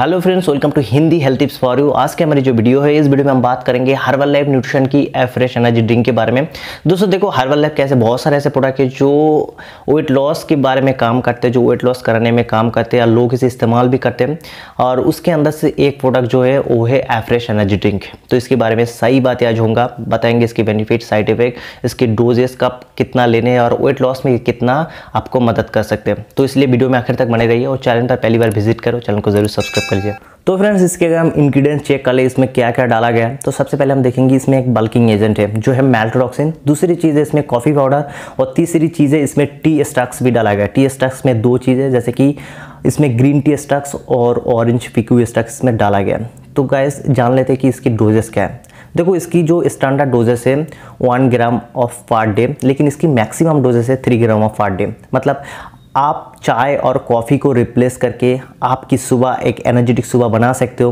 hello friends welcome to Hindi health tips for you आज के हमारी जो वीडियो है इस वीडियो में हम बात करेंगे हर्बल लाइफ न्यूट्रिशन की एफ्रेश एनर्जी ड्रिंक के बारे में दोस्तों देखो हर्बल लाइफ कैसे बहुत सारे ऐसे प्रोडक्ट है जो वेट लॉस के बारे में काम करते हैं जो वेट लॉस कराने में काम करते हैं और लोग इसे इस्तेमाल भी करते हैं और उसके अंदर से एक प्रोडक्ट जो है वो है एफ्रेश एनर्जी ड्रिंक तो इसके बारे में सही बात आज होंगे बताएंगे इसके बेनिफिट साइड इफेक्ट इसके डोजेस कब कितना लेने और वेट लॉस में कितना आपको मदद कर सकते हैं तो इसलिए वीडियो में आखिर तक बने रहिए और चैनल पर पहली बार विजिट करो चैनल को जरूर सब्सक्राइब कर लीजिए तो फ्रेंड्स इसके अगर हम इंग्रीडियंट चेक कर ले इसमें क्या क्या डाला गया तो सबसे पहले हम देखेंगे इसमें एक बल्किंग एजेंट है जो है मेल्ट्रोडॉक्सिन दूसरी चीज़ है इसमें कॉफ़ी पाउडर और तीसरी चीज़ है इसमें टी स्टक्स भी डाला गया टी स्टक्स में दो चीज़ें जैसे कि इसमें ग्रीन टी स्टक्स और ऑरेंज पिक्यू स्टक्स में डाला गया तो गाइस जान लेते हैं कि इसकी डोजेस क्या है देखो इसकी जो स्टैंडर्ड डोजेस है one gram of per day लेकिन इसकी मैक्सिमम डोजेस है three gram of per day मतलब आप चाय और कॉफ़ी को रिप्लेस करके आपकी सुबह एक एनर्जेटिक सुबह बना सकते हो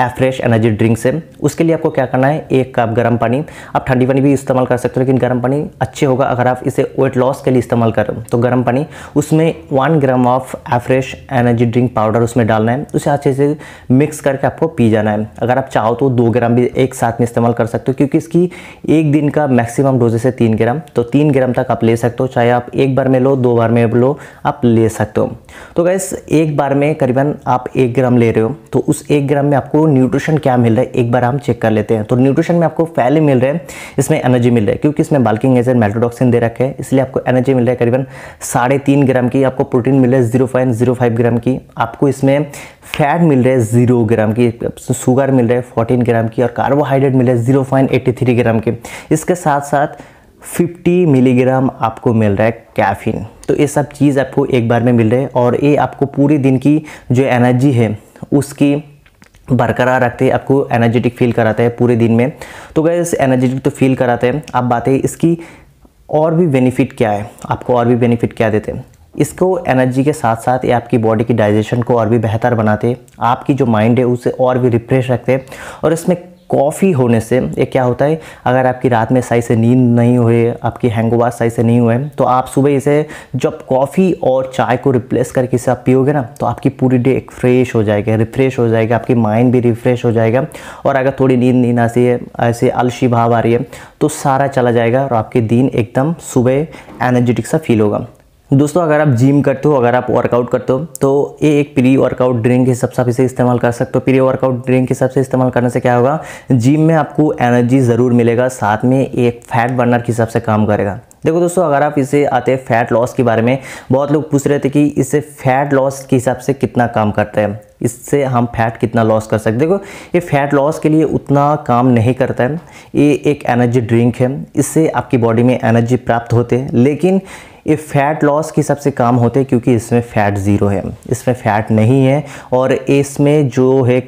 एफ्रेश एनर्जी ड्रिंक से उसके लिए आपको क्या करना है एक कप गर्म पानी आप ठंडी पानी भी इस्तेमाल कर सकते हो लेकिन गर्म पानी अच्छे होगा अगर आप इसे वेट लॉस के लिए इस्तेमाल करें तो गर्म पानी उसमें one gram of Afresh energy drink powder उसमें डालना है उसे अच्छे से मिक्स करके आपको पी जाना है अगर आप चाहो तो दो ग्राम भी एक साथ में इस्तेमाल कर सकते हो क्योंकि इसकी एक दिन का मैक्सिमम डोजेस है तीन ग्राम तो तीन ग्राम तक आप ले सकते हो चाहे आप एक बार में लो दो बार में लो आप ले सकते हो तो गैस एक बार में करीबन आप एक ग्राम ले रहे हो तो उस एक ग्राम में आपको न्यूट्रिशन क्या मिल रहा है एक बार हम चेक कर लेते हैं तो न्यूट्रिशन में आपको फैले मिल रहे हैं इसमें एनर्जी मिल रही है क्योंकि इसमें बाल्किंग एजेंट मेल्टोडॉक्सिन दे रखे है इसलिए आपको एनर्जी मिल रहा है करीबन साढ़े तीन ग्राम की आपको प्रोटीन मिल रहा है zero point zero five gram की आपको इसमें फैट मिल रहा है जीरो ग्राम की शुगर मिल रहा है फोर्टीन ग्राम की और कार्बोहाइड्रेट मिल रहा है zero point eighty three gram की इसके साथ साथ 50 मिलीग्राम आपको मिल रहा है कैफीन तो ये सब चीज़ आपको एक बार में मिल रहा है और ये आपको पूरे दिन की जो एनर्जी है उसकी बरकरार रखते हैं आपको एनर्जेटिक फील कराते हैं पूरे दिन में तो गैस एनर्जेटिक तो फील कराते हैं आप बातें इसकी और भी बेनिफिट क्या है आपको और भी बेनिफिट क्या देते हैं इसको एनर्जी के साथ साथ ये आपकी बॉडी की डाइजेशन को और भी बेहतर बनाते हैं आपकी जो माइंड है उसे और भी रिफ्रेश रखते हैं और इसमें कॉफ़ी होने से ये क्या होता है अगर आपकी रात में सही से नींद नहीं हुए आपकी हैंगओवर सही से नहीं हुए तो आप सुबह इसे जब कॉफ़ी और चाय को रिप्लेस करके इसे आप पियोगे ना तो आपकी पूरी डे एक फ्रेश हो जाएगा रिफ्रेश हो जाएगा आपकी माइंड भी रिफ्रेश हो जाएगा और अगर थोड़ी नींद नींद सी है ऐसे अलशी भाव आ रही है तो सारा चला जाएगा और आपके दिन एकदम सुबह एनर्जेटिक सा फील होगा तो दोस्तों अगर आप जिम करते हो अगर आप वर्कआउट करते हो तो ये एक प्री वर्कआउट ड्रिंक के हिसाब से आप इसे इस्तेमाल कर सकते हो प्री वर्कआउट ड्रिंक के हिसाब से इस्तेमाल करने से क्या होगा जिम में आपको एनर्जी ज़रूर मिलेगा साथ में एक फैट बर्नर के हिसाब से काम करेगा देखो दोस्तों अगर आप इसे आते फैट लॉस के बारे में बहुत लोग पूछ रहे थे कि इससे फैट लॉस के हिसाब से कितना काम करता है इससे हम फैट कितना लॉस कर सकते देखो ये फैट लॉस के लिए उतना काम नहीं करता है ये एक एनर्जी ड्रिंक है इससे आपकी बॉडी में एनर्जी प्राप्त होते हैं लेकिन ये फैट लॉस के हिसाब से काम होते हैं क्योंकि इसमें फ़ैट ज़ीरो है इसमें फ़ैट नहीं है और इसमें जो है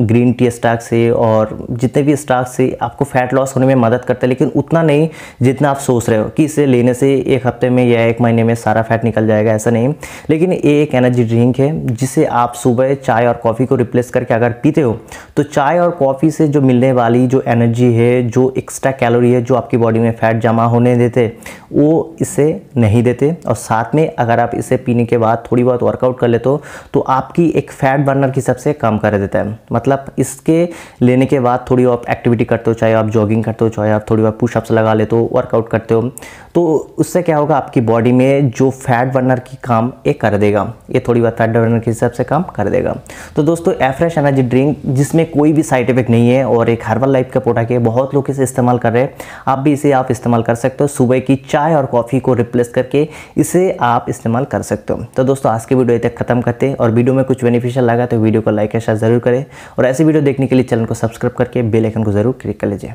ग्रीन टी स्टॉक से और जितने भी स्टॉक से आपको फैट लॉस होने में मदद करता है लेकिन उतना नहीं जितना आप सोच रहे हो कि इसे लेने से एक हफ्ते में या एक महीने में सारा फैट निकल जाएगा ऐसा नहीं लेकिन ये एक एनर्जी ड्रिंक है जिसे आप सुबह चाय और कॉफ़ी को रिप्लेस करके अगर पीते हो तो चाय और कॉफ़ी से जो मिलने वाली जो एनर्जी है जो एक्स्ट्रा कैलोरी है जो आपकी बॉडी में फैट जमा होने देते वो इसे नहीं देते और साथ में अगर आप इसे पीने के बाद थोड़ी बहुत वर्कआउट कर लेते हो तो आपकी एक फैट बर्नर के हिसाब से काम कर देता है मतलब इसके लेने के बाद थोड़ी आप एक्टिविटी करते हो चाहे आप जॉगिंग करते हो चाहे आप थोड़ी बहुत पुशअप्स लगा लेते हो वर्कआउट करते हो तो उससे क्या होगा आपकी बॉडी में जो फैट बर्नर की काम ये कर देगा ये थोड़ी बहुत फैट बर्नर के हिसाब से काम कर देगा तो दोस्तों एफ्रेश एनर्जी ड्रिंक जिसमें कोई भी साइड इफेक्ट नहीं है और एक हर्बल लाइफ का प्रोडक्ट है बहुत लोग इसे इस्तेमाल कर रहे हैं आप भी इसे आप इस्तेमाल कर सकते हो सुबह की चाय और कॉफ़ी को रिप्लेस करके इसे आप इस्तेमाल कर सकते हो तो दोस्तों आज की वीडियो तक खत्म करते हैं और वीडियो में कुछ बेनिफिशियल लगा तो वीडियो को लाइक या शेयर ज़रूर करें और ऐसे वीडियो देखने के लिए चैनल को सब्सक्राइब करके बेल आइकन को जरूर क्लिक कर लीजिए